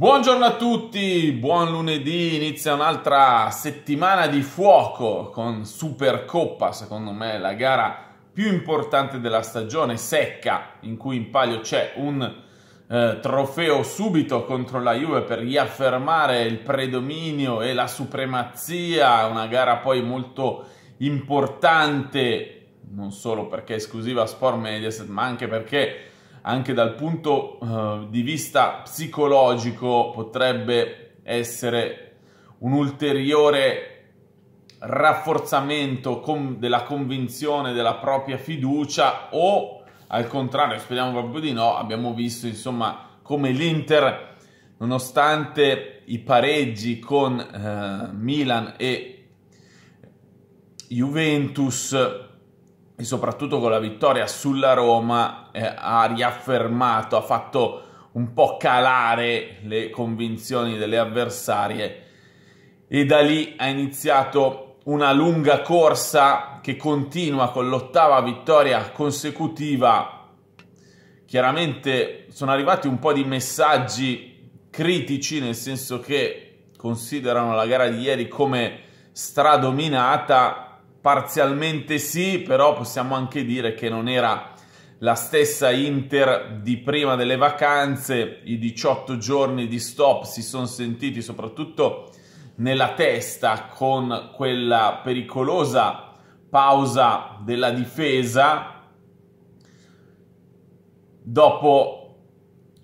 Buongiorno a tutti, buon lunedì, inizia un'altra settimana di fuoco con Supercoppa, secondo me la gara più importante della stagione secca in cui in palio c'è un eh, trofeo subito contro la Juve per riaffermare il predominio e la supremazia, una gara poi molto importante non solo perché è esclusiva Sport Mediaset ma anche perché anche dal punto uh, di vista psicologico potrebbe essere un ulteriore rafforzamento della convinzione della propria fiducia o al contrario, speriamo proprio di no, abbiamo visto insomma come l'Inter nonostante i pareggi con eh, Milan e Juventus e soprattutto con la vittoria sulla Roma eh, ha riaffermato, ha fatto un po' calare le convinzioni delle avversarie e da lì ha iniziato una lunga corsa che continua con l'ottava vittoria consecutiva. Chiaramente sono arrivati un po' di messaggi critici, nel senso che considerano la gara di ieri come stradominata Parzialmente sì, però possiamo anche dire che non era la stessa Inter di prima delle vacanze, i 18 giorni di stop si sono sentiti soprattutto nella testa con quella pericolosa pausa della difesa dopo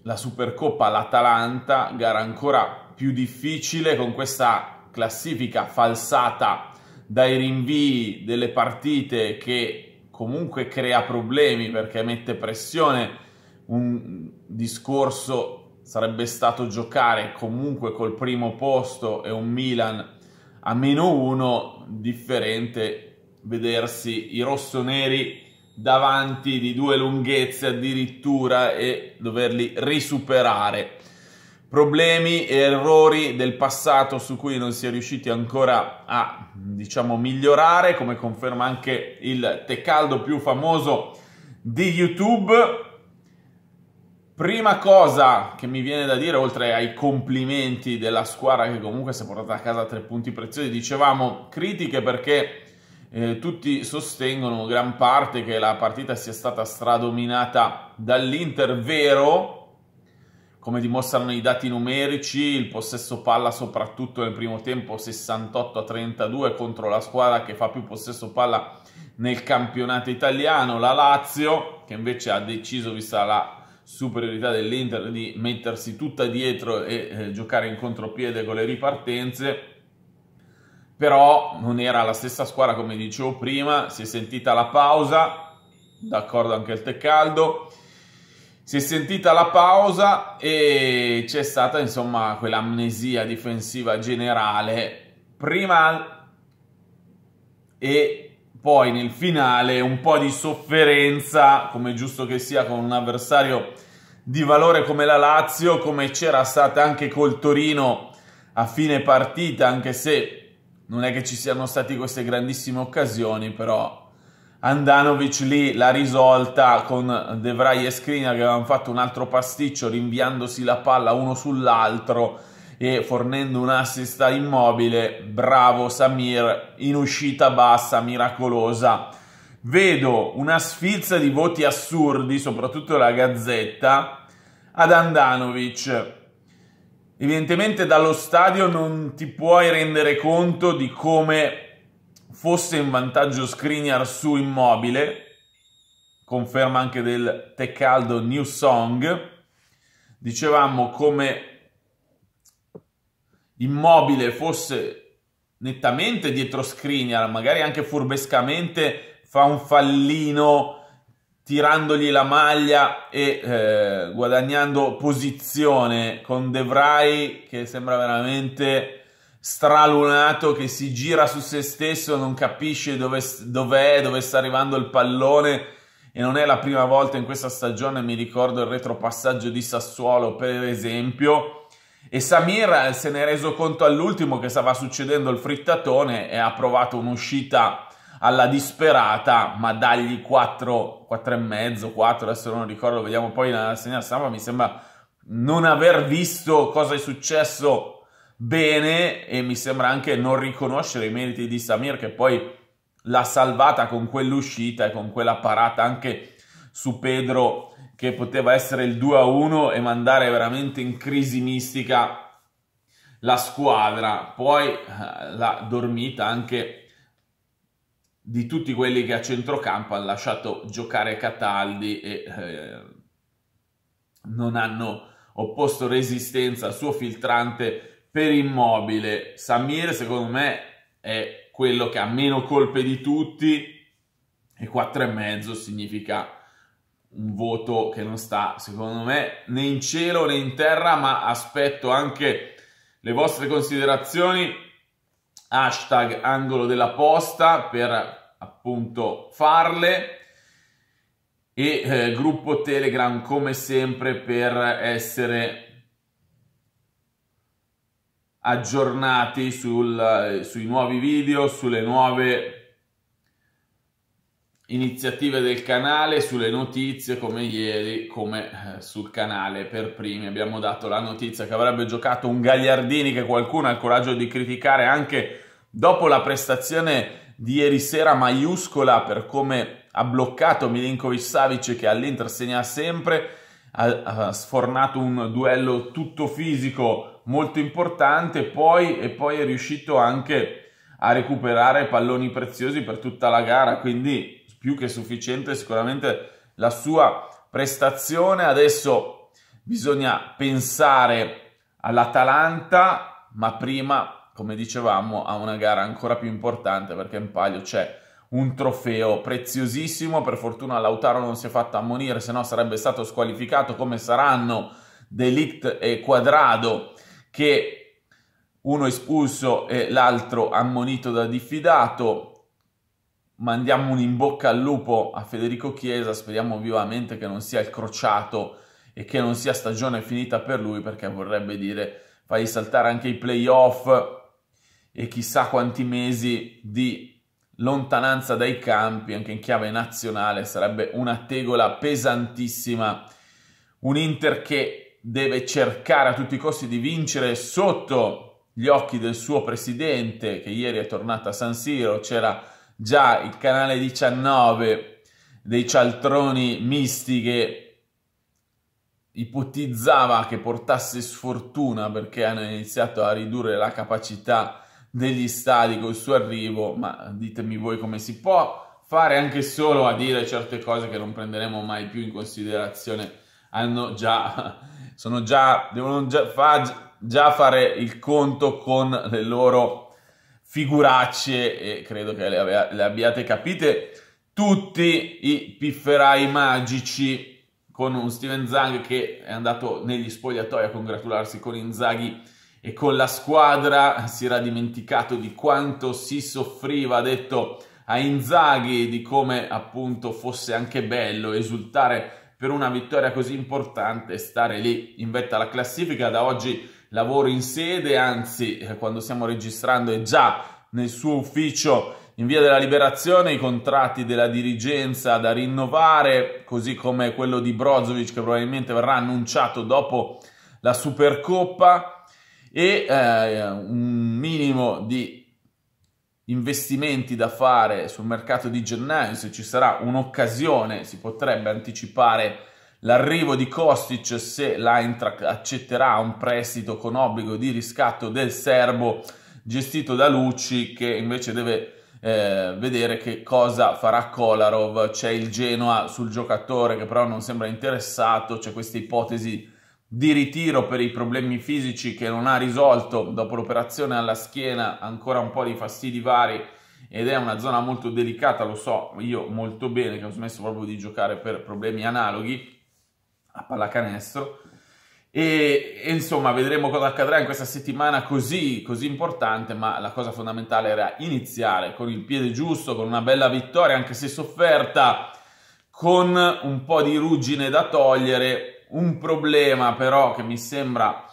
la Supercoppa all'Atalanta, gara ancora più difficile con questa classifica falsata dai rinvii delle partite che comunque crea problemi perché mette pressione. Un discorso sarebbe stato giocare comunque col primo posto e un Milan a meno uno, differente vedersi i rossoneri davanti di due lunghezze addirittura e doverli risuperare problemi e errori del passato su cui non si è riusciti ancora a diciamo migliorare come conferma anche il tecaldo più famoso di YouTube Prima cosa che mi viene da dire, oltre ai complimenti della squadra che comunque si è portata a casa tre punti preziosi, dicevamo critiche perché eh, tutti sostengono gran parte che la partita sia stata stradominata dall'Inter, vero, come dimostrano i dati numerici, il possesso palla soprattutto nel primo tempo 68 a 32 contro la squadra che fa più possesso palla nel campionato italiano, la Lazio, che invece ha deciso, vista la superiorità dell'Inter, di mettersi tutta dietro e eh, giocare in contropiede con le ripartenze. Però non era la stessa squadra, come dicevo prima, si è sentita la pausa, d'accordo anche il Tecaldo. caldo si è sentita la pausa e c'è stata insomma quell'amnesia difensiva generale prima e poi nel finale un po' di sofferenza come giusto che sia con un avversario di valore come la Lazio come c'era stata anche col Torino a fine partita anche se non è che ci siano state queste grandissime occasioni però Andanovic lì l'ha risolta con De Vrij e Skriniar che avevano fatto un altro pasticcio rinviandosi la palla uno sull'altro e fornendo un assist a Immobile. Bravo Samir in uscita bassa, miracolosa. Vedo una sfilza di voti assurdi, soprattutto la Gazzetta, ad Andanovic. Evidentemente dallo stadio non ti puoi rendere conto di come fosse in vantaggio Skriniar su Immobile, conferma anche del Tecaldo New Song, dicevamo come Immobile fosse nettamente dietro Skriniar, magari anche furbescamente fa un fallino tirandogli la maglia e eh, guadagnando posizione con De Vrij che sembra veramente stralunato che si gira su se stesso, non capisce dove, dove è, dove sta arrivando il pallone e non è la prima volta in questa stagione, mi ricordo il retropassaggio di Sassuolo per esempio, e Samir se ne è reso conto all'ultimo che stava succedendo il frittatone e ha provato un'uscita alla disperata, ma dagli 4, 4 e mezzo, 4, adesso non ricordo, vediamo poi nella segna stampa, mi sembra non aver visto cosa è successo bene e mi sembra anche non riconoscere i meriti di Samir che poi l'ha salvata con quell'uscita e con quella parata anche su Pedro che poteva essere il 2-1 e mandare veramente in crisi mistica la squadra. Poi eh, l'ha dormita anche di tutti quelli che a centrocampo hanno lasciato giocare Cataldi e eh, non hanno opposto resistenza al suo filtrante per immobile, Samir secondo me è quello che ha meno colpe di tutti e e mezzo significa un voto che non sta secondo me né in cielo né in terra, ma aspetto anche le vostre considerazioni hashtag angolo della posta per appunto farle e eh, gruppo Telegram come sempre per essere aggiornati sul, eh, sui nuovi video, sulle nuove iniziative del canale, sulle notizie come ieri, come eh, sul canale per primi. Abbiamo dato la notizia che avrebbe giocato un Gagliardini che qualcuno ha il coraggio di criticare anche dopo la prestazione di ieri sera maiuscola per come ha bloccato Milinkovic Savic che all'Inter segna sempre, ha, ha sfornato un duello tutto fisico molto importante poi, e poi è riuscito anche a recuperare palloni preziosi per tutta la gara, quindi più che sufficiente sicuramente la sua prestazione. Adesso bisogna pensare all'Atalanta, ma prima, come dicevamo, a una gara ancora più importante perché in palio c'è un trofeo preziosissimo. Per fortuna Lautaro non si è fatto ammonire, se no sarebbe stato squalificato come saranno Delict e Quadrado che uno espulso e l'altro ammonito da diffidato. Mandiamo un in bocca al lupo a Federico Chiesa, speriamo vivamente che non sia il crociato e che non sia stagione finita per lui perché vorrebbe dire fai saltare anche i playoff e chissà quanti mesi di lontananza dai campi, anche in chiave nazionale, sarebbe una tegola pesantissima. Un Inter che deve cercare a tutti i costi di vincere sotto gli occhi del suo presidente, che ieri è tornato a San Siro, c'era già il canale 19 dei cialtroni misti che ipotizzava che portasse sfortuna perché hanno iniziato a ridurre la capacità degli stadi col suo arrivo, ma ditemi voi come si può fare anche solo a dire certe cose che non prenderemo mai più in considerazione, hanno già sono già, devono già, fa, già fare il conto con le loro figuracce e credo che le, le abbiate capite tutti i pifferai magici con un Steven Zang che è andato negli spogliatoi a congratularsi con Inzaghi e con la squadra, si era dimenticato di quanto si soffriva, ha detto a Inzaghi di come appunto fosse anche bello esultare per una vittoria così importante stare lì in vetta alla classifica. Da oggi lavoro in sede, anzi eh, quando stiamo registrando è già nel suo ufficio in via della liberazione i contratti della dirigenza da rinnovare, così come quello di Brozovic che probabilmente verrà annunciato dopo la Supercoppa e eh, un minimo di investimenti da fare sul mercato di gennaio, se ci sarà un'occasione, si potrebbe anticipare l'arrivo di Kostic se l'Eintracht accetterà un prestito con obbligo di riscatto del serbo gestito da Lucci che invece deve eh, vedere che cosa farà Kolarov, c'è il Genoa sul giocatore che però non sembra interessato, c'è questa ipotesi di di ritiro per i problemi fisici che non ha risolto dopo l'operazione alla schiena, ancora un po' di fastidi vari ed è una zona molto delicata, lo so io molto bene che ho smesso proprio di giocare per problemi analoghi a pallacanestro e, e insomma vedremo cosa accadrà in questa settimana così, così importante, ma la cosa fondamentale era iniziare con il piede giusto, con una bella vittoria anche se sofferta, con un po' di ruggine da togliere un problema però che mi sembra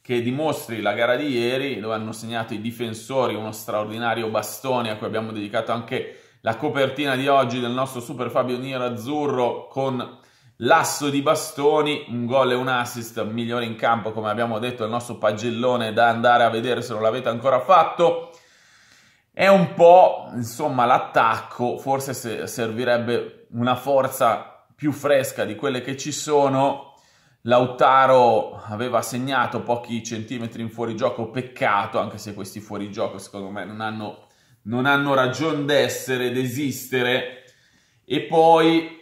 che dimostri la gara di ieri, dove hanno segnato i difensori, uno straordinario bastone a cui abbiamo dedicato anche la copertina di oggi del nostro Super Fabio Nero Azzurro con l'asso di bastoni, un gol e un assist migliore in campo, come abbiamo detto, il nostro pagellone da andare a vedere se non l'avete ancora fatto. È un po', insomma, l'attacco, forse servirebbe una forza più fresca di quelle che ci sono. Lautaro aveva segnato pochi centimetri in fuorigioco, peccato, anche se questi fuorigioco secondo me non hanno, non hanno ragione d'essere, d'esistere. E poi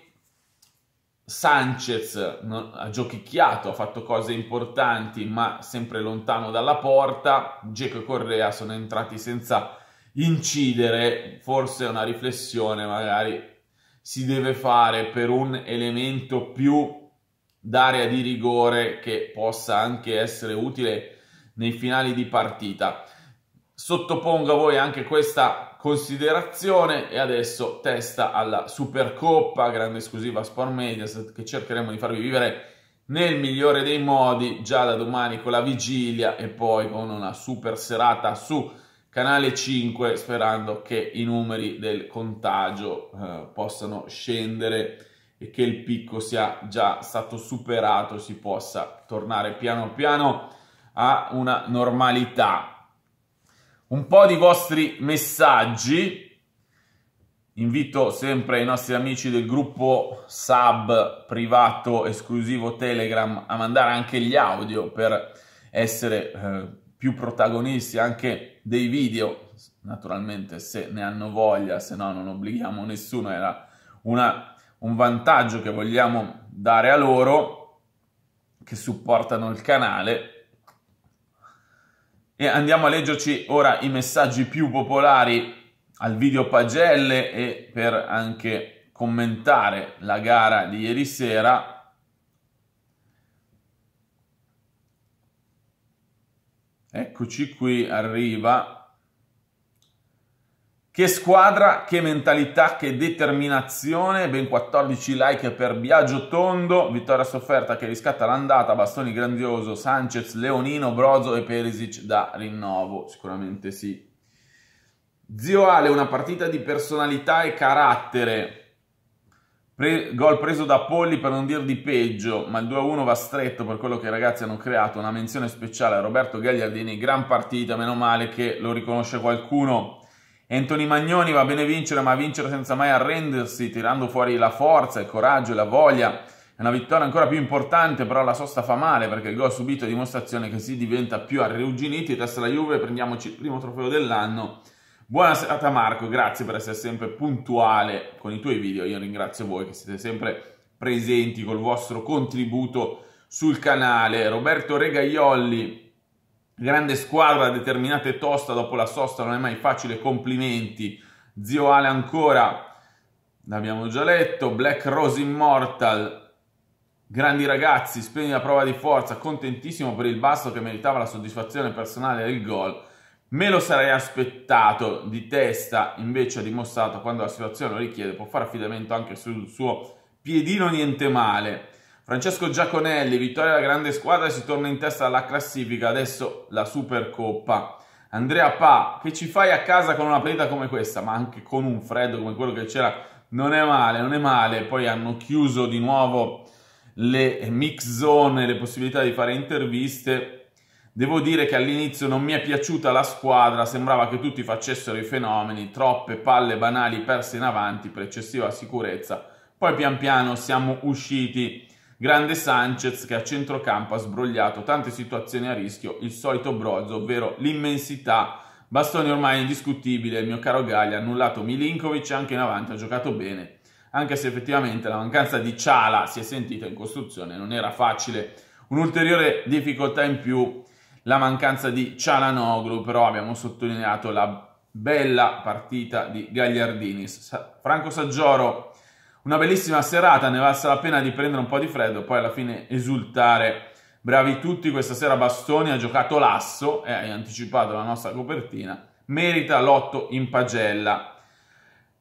Sanchez ha giochicchiato, ha fatto cose importanti, ma sempre lontano dalla porta. Geco e Correa sono entrati senza incidere, forse una riflessione magari si deve fare per un elemento più d'area di rigore che possa anche essere utile nei finali di partita. Sottopongo a voi anche questa considerazione e adesso testa alla Supercoppa, grande esclusiva Sport Mediaset che cercheremo di farvi vivere nel migliore dei modi già da domani con la vigilia e poi con una super serata su canale 5 sperando che i numeri del contagio eh, possano scendere e che il picco sia già stato superato, si possa tornare piano piano a una normalità. Un po' di vostri messaggi. Invito sempre i nostri amici del gruppo sub privato esclusivo Telegram a mandare anche gli audio per essere eh, più protagonisti anche dei video, naturalmente se ne hanno voglia, se no non obblighiamo nessuno, era una, un vantaggio che vogliamo dare a loro che supportano il canale. E andiamo a leggerci ora i messaggi più popolari al video pagelle e per anche commentare la gara di ieri sera Eccoci qui, arriva. Che squadra, che mentalità, che determinazione, ben 14 like per Biagio Tondo, vittoria sofferta che riscatta l'andata, Bastoni grandioso, Sanchez, Leonino, Brozo e Perisic da rinnovo, sicuramente sì. Zio Ale, una partita di personalità e carattere, Pre- gol preso da Polli per non dir di peggio, ma il 2-1 va stretto per quello che i ragazzi hanno creato. Una menzione speciale a Roberto Gagliardini, gran partita, meno male che lo riconosce qualcuno. Anthony Magnoni va bene vincere, ma vincere senza mai arrendersi, tirando fuori la forza, il coraggio e la voglia. È una vittoria ancora più importante, però la sosta fa male perché il gol subito è dimostrazione che si diventa più arrugginiti. Testa la Juve, prendiamoci il primo trofeo dell'anno Buona serata Marco, grazie per essere sempre puntuale con i tuoi video. Io ringrazio voi che siete sempre presenti col vostro contributo sul canale. Roberto Regaiolli, grande squadra, determinata e tosta dopo la sosta, non è mai facile, complimenti. Zio Ale ancora, l'abbiamo già letto. Black Rose Immortal, Grandi ragazzi, splendida prova di forza, contentissimo per il basso che meritava la soddisfazione personale del gol. Me lo sarei aspettato di testa, invece ha dimostrato quando la situazione lo richiede, può fare affidamento anche sul suo piedino niente male. Francesco Giaconelli, vittoria della grande squadra, si torna in testa alla classifica, adesso la Supercoppa. Andrea Pa, che ci fai a casa con una partita come questa, ma anche con un freddo come quello che c'era, non è male, non è male. Poi hanno chiuso di nuovo le mix zone, le possibilità di fare interviste Devo dire che all'inizio non mi è piaciuta la squadra, sembrava che tutti facessero i fenomeni, troppe palle banali perse in avanti per eccessiva sicurezza. Poi pian piano siamo usciti. Grande Sanchez che a centrocampo ha sbrogliato tante situazioni a rischio, il solito Brozzo, ovvero l'immensità. Bastoni ormai indiscutibile, il mio caro Gaglia ha annullato Milinkovic, anche in avanti ha giocato bene, anche se effettivamente la mancanza di Ciala si è sentita in costruzione, non era facile. Un'ulteriore difficoltà in più la mancanza di Cialanoglu, però abbiamo sottolineato la bella partita di Gagliardini. Sa Franco Saggioro, una bellissima serata, ne valsa la pena di prendere un po' di freddo, e poi alla fine esultare. Bravi tutti, questa sera Bastoni ha giocato l'asso e hai anticipato la nostra copertina. Merita l'otto in pagella.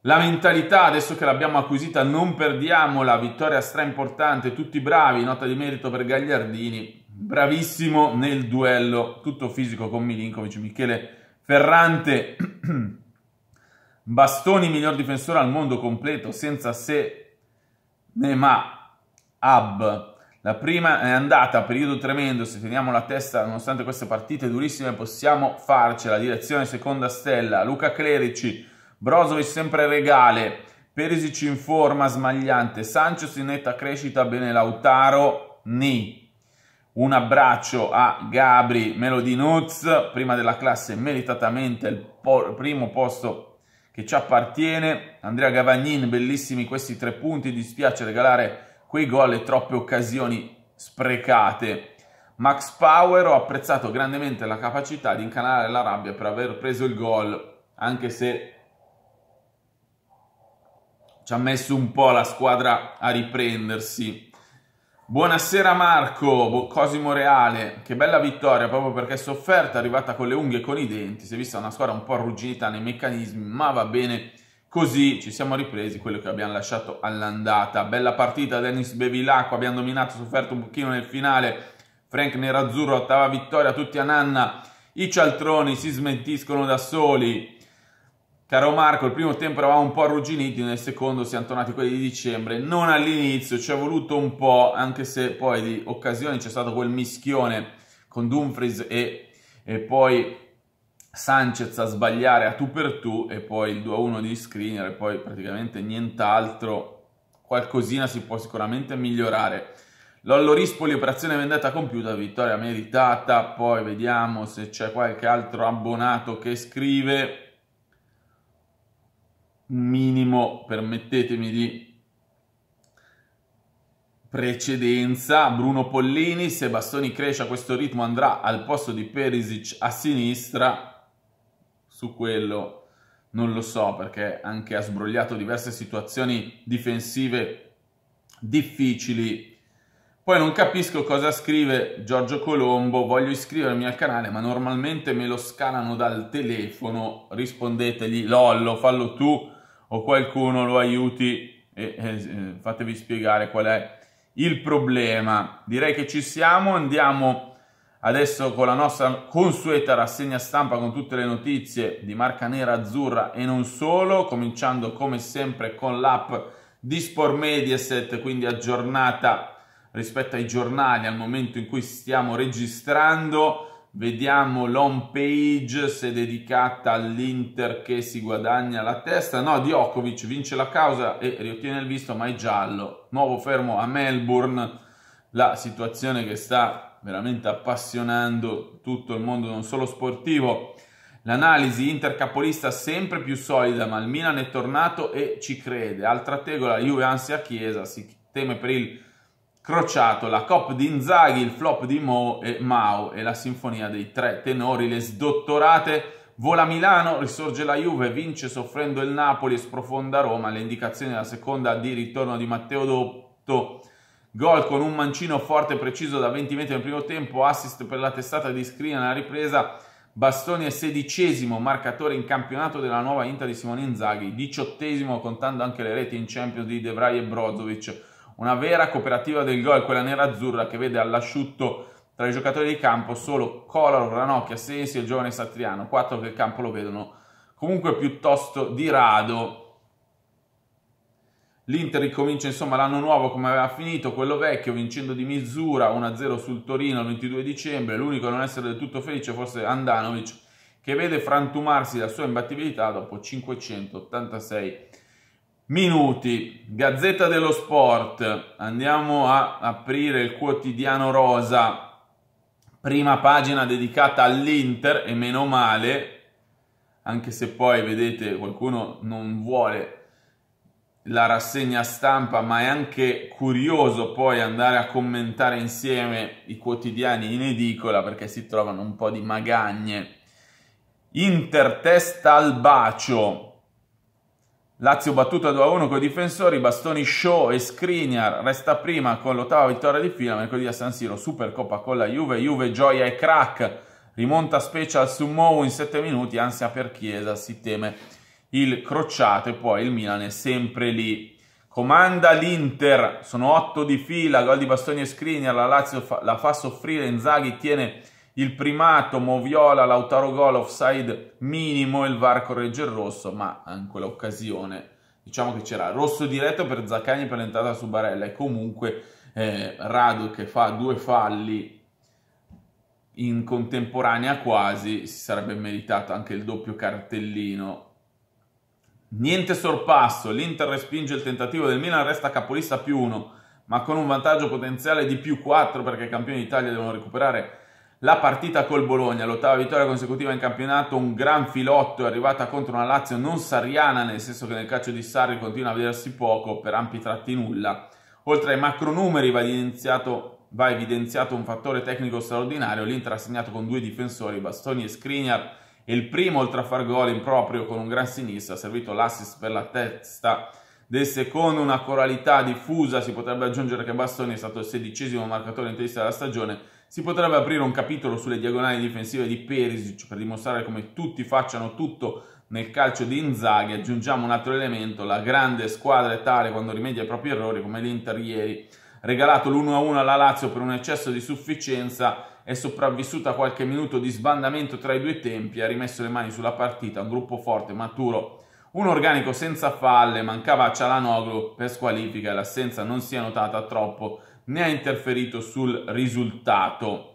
La mentalità, adesso che l'abbiamo acquisita, non perdiamola. Vittoria stra importante, tutti bravi, nota di merito per Gagliardini bravissimo nel duello, tutto fisico con Milinkovic, Michele Ferrante, Bastoni miglior difensore al mondo completo, senza se né ma, Ab. La prima è andata, periodo tremendo, se teniamo la testa nonostante queste partite durissime possiamo farcela, direzione seconda stella, Luca Clerici, Brozovic sempre regale, Perisic in forma smagliante, Sanchez in netta crescita, bene Lautaro, Ni. Un abbraccio a Gabri Melodinuz, prima della classe meritatamente il po primo posto che ci appartiene. Andrea Gavagnin, bellissimi questi tre punti, dispiace regalare quei gol e troppe occasioni sprecate. Max Power, ho apprezzato grandemente la capacità di incanalare la rabbia per aver preso il gol, anche se ci ha messo un po' la squadra a riprendersi. Buonasera Marco, Cosimo Reale, che bella vittoria proprio perché sofferta, arrivata con le unghie e con i denti, si è vista una squadra un po' arrugginita nei meccanismi, ma va bene così, ci siamo ripresi quello che abbiamo lasciato all'andata. Bella partita, Dennis Bevilacqua, abbiamo dominato, sofferto un pochino nel finale, Frank Nerazzurro, ottava vittoria, tutti a nanna, i cialtroni si smentiscono da soli, Caro Marco, il primo tempo eravamo un po' arrugginiti, nel secondo siamo tornati quelli di dicembre, non all'inizio, ci è voluto un po', anche se poi di occasioni c'è stato quel mischione con Dumfries e, e poi Sanchez a sbagliare a tu per tu e poi il 2-1 di Screener e poi praticamente nient'altro, qualcosina si può sicuramente migliorare. Lollo Rispoli, operazione vendetta compiuta, vittoria meritata, poi vediamo se c'è qualche altro abbonato che scrive minimo, permettetemi di precedenza, Bruno Pollini, se Bastoni cresce a questo ritmo andrà al posto di Perisic a sinistra, su quello non lo so perché anche ha sbrogliato diverse situazioni difensive difficili. Poi non capisco cosa scrive Giorgio Colombo, voglio iscrivermi al canale ma normalmente me lo scanano dal telefono, rispondetegli lollo, fallo tu, o qualcuno lo aiuti e, e eh, fatevi spiegare qual è il problema. Direi che ci siamo, andiamo adesso con la nostra consueta rassegna stampa con tutte le notizie di marca nera, azzurra e non solo, cominciando come sempre con l'app di Sport Mediaset, quindi aggiornata rispetto ai giornali al momento in cui stiamo registrando. Vediamo l'home page se dedicata all'Inter che si guadagna la testa. No, Djokovic vince la causa e riottiene il visto, ma è giallo. Nuovo fermo a Melbourne, la situazione che sta veramente appassionando tutto il mondo, non solo sportivo. L'analisi intercapolista sempre più solida, ma il Milan è tornato e ci crede. Altra tegola, Juve ansia Chiesa, si teme per il Crociato, la COP di Inzaghi, il flop di Mo e Mao e la sinfonia dei tre tenori, le sdottorate. Vola Milano, risorge la Juve, vince soffrendo il Napoli e sprofonda Roma. Le indicazioni della seconda di ritorno di Matteo Dotto. Gol con un mancino forte e preciso da 20 metri nel primo tempo, assist per la testata di Scrina nella ripresa. Bastoni è sedicesimo marcatore in campionato della nuova Inter di Simone Inzaghi, diciottesimo contando anche le reti in Champions di De Vrij e Brozovic. Una vera cooperativa del gol, quella nera-azzurra che vede all'asciutto tra i giocatori di campo solo Colaro, Ranocchia, Sensi e il giovane Satriano, quattro che il campo lo vedono comunque piuttosto di rado. L'Inter ricomincia insomma l'anno nuovo come aveva finito, quello vecchio, vincendo di misura 1-0 sul Torino il 22 dicembre. L'unico a non essere del tutto felice forse Andanovic, che vede frantumarsi la sua imbattibilità dopo 586 Minuti, Gazzetta dello Sport, andiamo a aprire il quotidiano rosa, prima pagina dedicata all'Inter e meno male, anche se poi vedete qualcuno non vuole la rassegna stampa, ma è anche curioso poi andare a commentare insieme i quotidiani in edicola perché si trovano un po' di magagne. Inter testa al bacio, Lazio battuta 2-1 con i difensori, bastoni Show e Skriniar resta prima con l'ottava vittoria di fila, mercoledì a San Siro, Supercoppa con la Juve, Juve gioia e crack, rimonta Special su Mou in 7 minuti, ansia per Chiesa, si teme il crociato e poi il Milan è sempre lì. Comanda l'Inter, sono 8 di fila, gol di bastoni e Skriniar, la Lazio fa, la fa soffrire, Inzaghi tiene il primato Moviola, Lautaro gol, offside minimo il VAR corregge il rosso, ma in quell'occasione diciamo che c'era rosso diretto per Zaccagni per l'entrata su Barella e comunque eh, Radu che fa due falli in contemporanea quasi, si sarebbe meritato anche il doppio cartellino. Niente sorpasso, l'Inter respinge il tentativo del Milan, resta capolista più uno, ma con un vantaggio potenziale di più 4 perché i campioni d'Italia devono recuperare la partita col Bologna, l'ottava vittoria consecutiva in campionato, un gran filotto è arrivata contro una Lazio non sarriana, nel senso che nel calcio di Sarri continua a vedersi poco, per ampi tratti nulla. Oltre ai macronumeri va evidenziato, va evidenziato un fattore tecnico straordinario, l'Inter ha segnato con due difensori, Bastoni e Skriniar, e il primo oltre a far gol in proprio con un gran sinistro, ha servito l'assist per la testa del secondo, una coralità diffusa, si potrebbe aggiungere che Bastoni è stato il sedicesimo marcatore in testa della stagione, si potrebbe aprire un capitolo sulle diagonali difensive di Perisic per dimostrare come tutti facciano tutto nel calcio di Inzaghi. Aggiungiamo un altro elemento, la grande squadra è tale quando rimedia i propri errori come l'Inter ieri. Regalato l'1-1 alla Lazio per un eccesso di sufficienza, è sopravvissuta a qualche minuto di sbandamento tra i due tempi, ha rimesso le mani sulla partita, un gruppo forte, maturo, un organico senza falle, mancava Cialanoglu per squalifica e l'assenza non si è notata troppo né ha interferito sul risultato.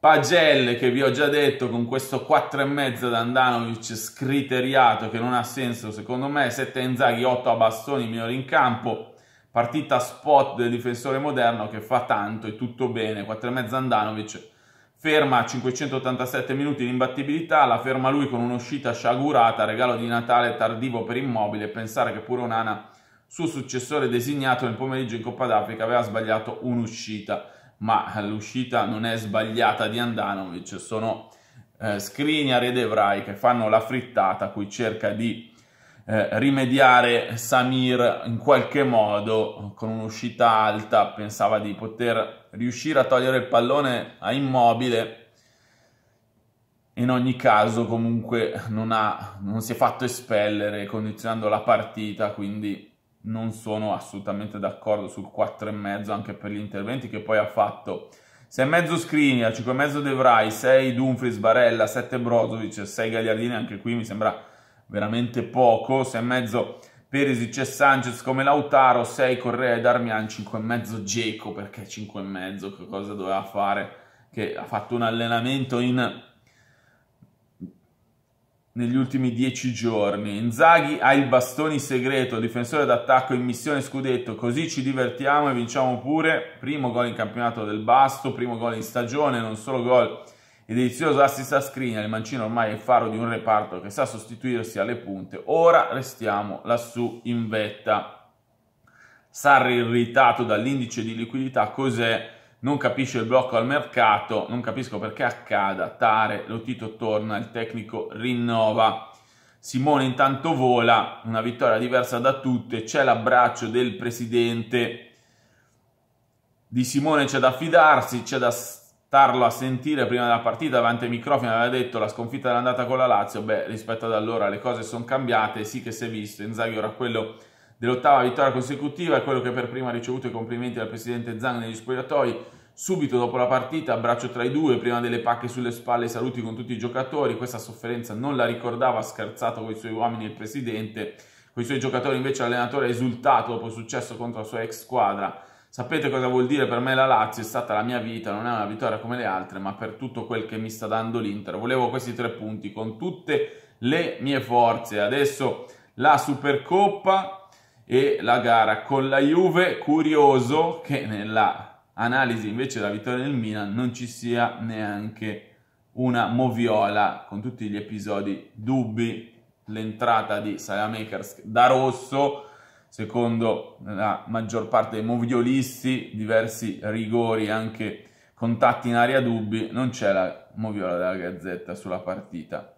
Pagelle che vi ho già detto con questo 4,5 da Andanovic scriteriato che non ha senso secondo me, 7 Inzaghi, 8 a Bastoni, migliore in campo, partita spot del difensore moderno che fa tanto e tutto bene, 4,5 Andanovic, ferma a 587 minuti di imbattibilità, la ferma lui con un'uscita sciagurata, regalo di Natale tardivo per immobile, pensare che pure Onana suo successore designato nel pomeriggio in Coppa d'Africa aveva sbagliato un'uscita, ma l'uscita non è sbagliata di Andanovic, sono eh, Skriniar ed Evrai che fanno la frittata cui cerca di eh, rimediare Samir in qualche modo con un'uscita alta, pensava di poter riuscire a togliere il pallone a Immobile in ogni caso comunque non, ha, non si è fatto espellere condizionando la partita, quindi non sono assolutamente d'accordo sul 4,5 anche per gli interventi che poi ha fatto. 6,5 Skriniar, 5,5 De Vrij, 6 Dumfries, Barella, 7 Brozovic, 6 Gagliardini, anche qui mi sembra veramente poco. 6,5 Perisic e Sanchez come Lautaro, 6 Correa e Darmian, 5,5 Geco, perché 5,5 che cosa doveva fare? Che ha fatto un allenamento in negli ultimi dieci giorni. Inzaghi ha il bastone segreto, difensore d'attacco in missione scudetto, così ci divertiamo e vinciamo pure. Primo gol in campionato del Basto, primo gol in stagione, non solo gol Il delizioso assist a Skriniar, il Mancino ormai è il faro di un reparto che sa sostituirsi alle punte. Ora restiamo lassù in vetta. Sarri irritato dall'indice di liquidità, cos'è? non capisce il blocco al mercato, non capisco perché accada, Tare, Lotito torna, il tecnico rinnova. Simone intanto vola, una vittoria diversa da tutte, c'è l'abbraccio del presidente. Di Simone c'è da fidarsi, c'è da starlo a sentire prima della partita davanti ai microfoni, aveva detto la sconfitta dell'andata con la Lazio, beh rispetto ad allora le cose sono cambiate, sì che si è visto, Inzaghi ora quello dell'ottava vittoria consecutiva è quello che per prima ha ricevuto i complimenti dal presidente Zhang negli spogliatoi. Subito dopo la partita, abbraccio tra i due, prima delle pacche sulle spalle, saluti con tutti i giocatori. Questa sofferenza non la ricordava, ha scherzato con i suoi uomini il presidente. Con i suoi giocatori invece l'allenatore ha esultato dopo il successo contro la sua ex squadra. Sapete cosa vuol dire per me la Lazio? È stata la mia vita, non è una vittoria come le altre, ma per tutto quel che mi sta dando l'Inter. Volevo questi tre punti con tutte le mie forze. Adesso la Supercoppa e la gara con la Juve. Curioso che nella analisi invece della vittoria del Milan non ci sia neanche una moviola con tutti gli episodi dubbi, l'entrata di Salamakers da rosso, secondo la maggior parte dei moviolisti, diversi rigori, anche contatti in aria dubbi, non c'è la moviola della Gazzetta sulla partita.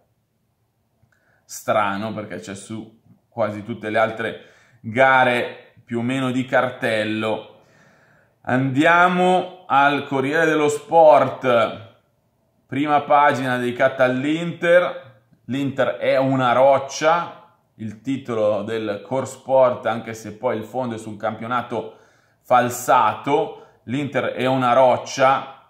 Strano perché c'è su quasi tutte le altre gare più o meno di cartello. Andiamo al Corriere dello Sport, prima pagina dedicata all'Inter. L'Inter è una roccia, il titolo del core sport, anche se poi il fondo è su un campionato falsato. L'Inter è una roccia,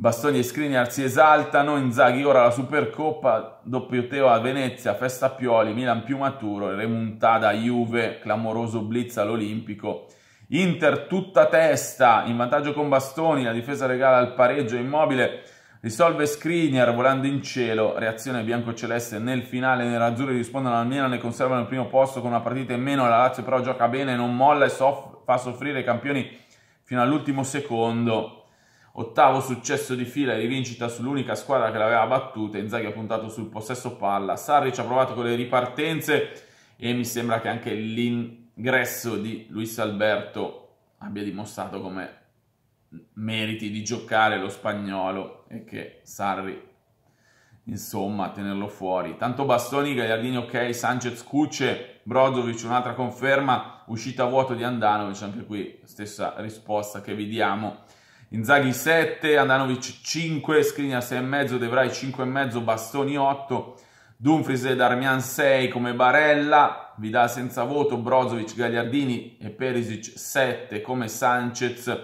Bastoni e Skriniar si esaltano, Inzaghi ora la Supercoppa, doppio Teo a Venezia, Festa Pioli, Milan più maturo, remuntada Juve, clamoroso blitz all'Olimpico. Inter tutta testa, in vantaggio con Bastoni, la difesa regala al pareggio Immobile, risolve Skriniar volando in cielo, reazione bianco-celeste nel finale, i nerazzurri rispondono al Milan e conservano il primo posto con una partita in meno, la Lazio però gioca bene, non molla e soff fa soffrire i campioni fino all'ultimo secondo Ottavo successo di fila e rivincita sull'unica squadra che l'aveva battuta. Inzaghi ha puntato sul possesso palla. Sarri ci ha provato con le ripartenze e mi sembra che anche l'ingresso di Luis Alberto abbia dimostrato come meriti di giocare lo spagnolo e che Sarri insomma tenerlo fuori tanto Bastoni, Gagliardini ok Sanchez, cuce, Brozovic un'altra conferma uscita a vuoto di Andanovic anche qui stessa risposta che vi diamo Inzaghi 7, Andanovic 5, Skriniar 6,5, De Vrij 5,5, Bastoni 8, Dumfries e Armian 6 come Barella, Vidal senza voto, Brozovic, Gagliardini e Perisic 7 come Sanchez,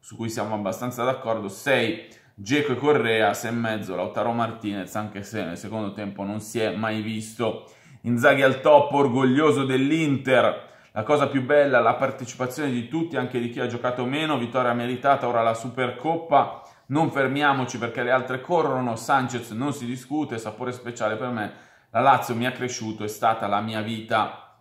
su cui siamo abbastanza d'accordo, 6 Geco e Correa, 6,5 Lautaro Martinez, anche se nel secondo tempo non si è mai visto. Inzaghi al top, orgoglioso dell'Inter, la cosa più bella, la partecipazione di tutti, anche di chi ha giocato meno, vittoria meritata, ora la Supercoppa, non fermiamoci perché le altre corrono, Sanchez non si discute, sapore speciale per me, la Lazio mi ha cresciuto, è stata la mia vita.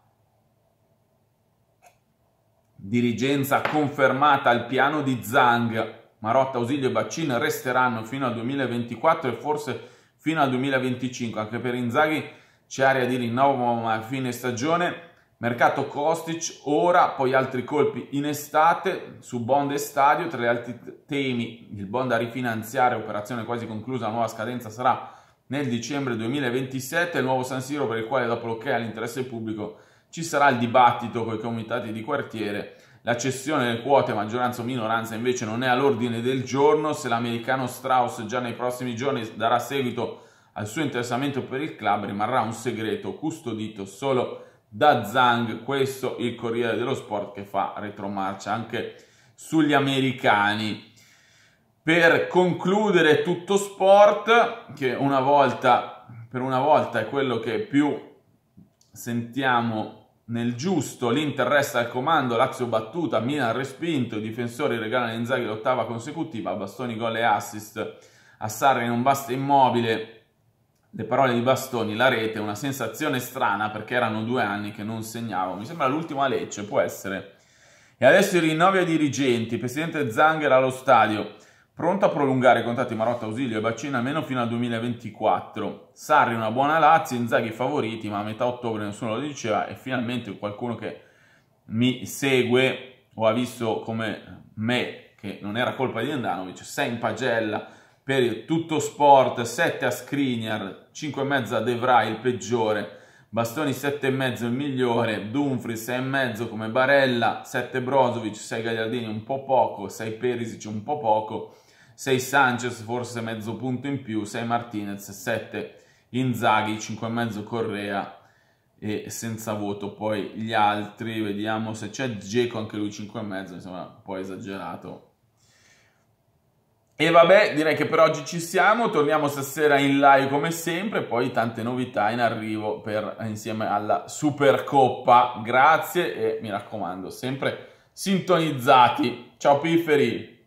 Dirigenza confermata al piano di Zang, Marotta, Ausilio e Baccin resteranno fino al 2024 e forse fino al 2025, anche per Inzaghi c'è area di rinnovo a fine stagione Mercato Kostic ora, poi altri colpi in estate su bond e stadio. Tra gli altri temi, il bond a rifinanziare, operazione quasi conclusa, la nuova scadenza sarà nel dicembre 2027, il nuovo San Siro per il quale dopo l'ok all'interesse pubblico ci sarà il dibattito con i comitati di quartiere. La cessione delle quote maggioranza o minoranza invece non è all'ordine del giorno, se l'americano Strauss già nei prossimi giorni darà seguito al suo interessamento per il club rimarrà un segreto custodito solo da Zhang, questo il Corriere dello Sport che fa retromarcia anche sugli americani. Per concludere tutto sport, che una volta, per una volta è quello che più sentiamo nel giusto, l'Inter resta al comando, Lazio battuta, Milan respinto, i difensori regalano a Inzaghi l'ottava consecutiva, bastoni gol e assist, a Sarri non basta immobile, le parole di Bastoni, la rete, una sensazione strana perché erano due anni che non segnavo. Mi sembra l'ultima Lecce, può essere. E adesso il rinnovo ai dirigenti, presidente Zangher allo stadio, pronto a prolungare i contatti Marotta, Ausilio e Bacina almeno fino al 2024. Sarri una buona Lazio, Inzaghi favoriti, ma a metà ottobre nessuno lo diceva e finalmente qualcuno che mi segue o ha visto come me, che non era colpa di Andanovic, sei in pagella, per tutto sport, 7 a Skriniar, 5,5 a Devray, il peggiore, Bastoni 7 7,5 il migliore, Dumfries 6,5 come Barella, 7 Brozovic, 6 Gagliardini un po' poco, 6 Perisic un po' poco, 6 Sanchez forse mezzo punto in più, 6 Martinez, 7 Inzaghi, 5 mezzo Correa e senza voto poi gli altri, vediamo se c'è Geco anche lui 5,5, insomma un po' esagerato e vabbè, direi che per oggi ci siamo, torniamo stasera in live come sempre, poi tante novità in arrivo per, insieme alla Supercoppa. Grazie e mi raccomando, sempre sintonizzati. Ciao Pifferi!